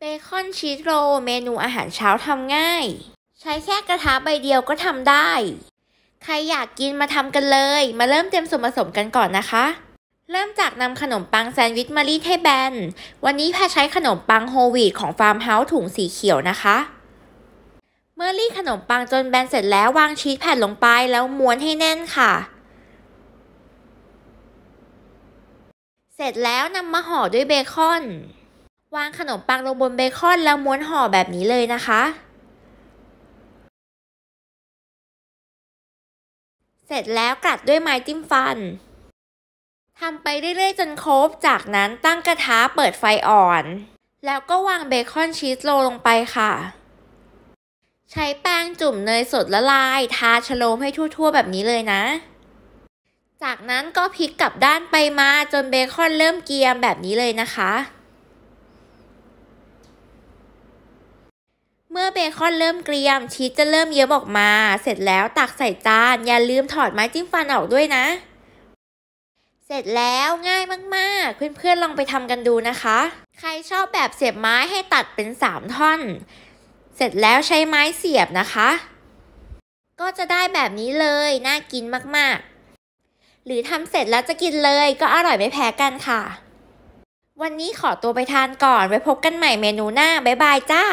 เบคอนชีสโรเมนูอาหารเช้าทำง่าย ใช้แค่กระทะใบเดียวก็ทำได้ ใคร อยากกินมาทำกันเลย มาเริ่มเตรียมส่วนผสมกันก่อนนะคะ เริ่มจากนำขนมปังแซนด์วิชมารีดให้แบน วันนี้พาใช้ขนมปังโฮวีตของฟาร์มเฮาส์ถุงสีเขียวนะคะเมื่อรีดขนมปังจนแบนเสร็จแล้ววางชีสแผ่นลงไปแล้วม้วนให้แน่นค่ะ เสร็จแล้ว นำมาห่อด้วยเบคอนวางขนมปังลงบนเบคอนแล้วม้วนห่อแบบนี้เลยนะคะ เสร็จแล้วกัดด้วยไม้จิ้มฟันทำไปเรื่อย ๆจนครบ จากนั้นตั้งกระทะเปิดไฟอ่อน แล้วก็วางเบคอนชีสโรลงไปค่ะ ใช้แป้งจุ่มเนยสดละลายทาชโลมให้ทั่ว ๆ แบบนี้เลยนะ จากนั้นก็พลิกกลับด้านไปมาจนเบคอนเริ่มเกรียมแบบนี้เลยนะคะเมื่อเบคอนเริ่มเกรียมชีสจะเริ่มเยิ้มออกมา เสร็จแล้วตักใส่จาน อย่าลืมถอดไม้จิ้มฟันออกด้วยนะ เสร็จแล้วง่ายมากๆเพื่อนๆลองไปทำกันดูนะคะ ใครชอบแบบเสียบไม้ให้ตัดเป็น 3ท่อนเสร็จแล้วใช้ไม้เสียบนะคะ ก็จะได้แบบนี้เลย น่ากินมากๆ หรือทำเสร็จแล้วจะกินเลย ก็อร่อยไม่แพ้กันค่ะ วันนี้ขอตัวไปทานก่อนไว้พบกันใหม่เมนูหน้าบ๊ายบายจ้า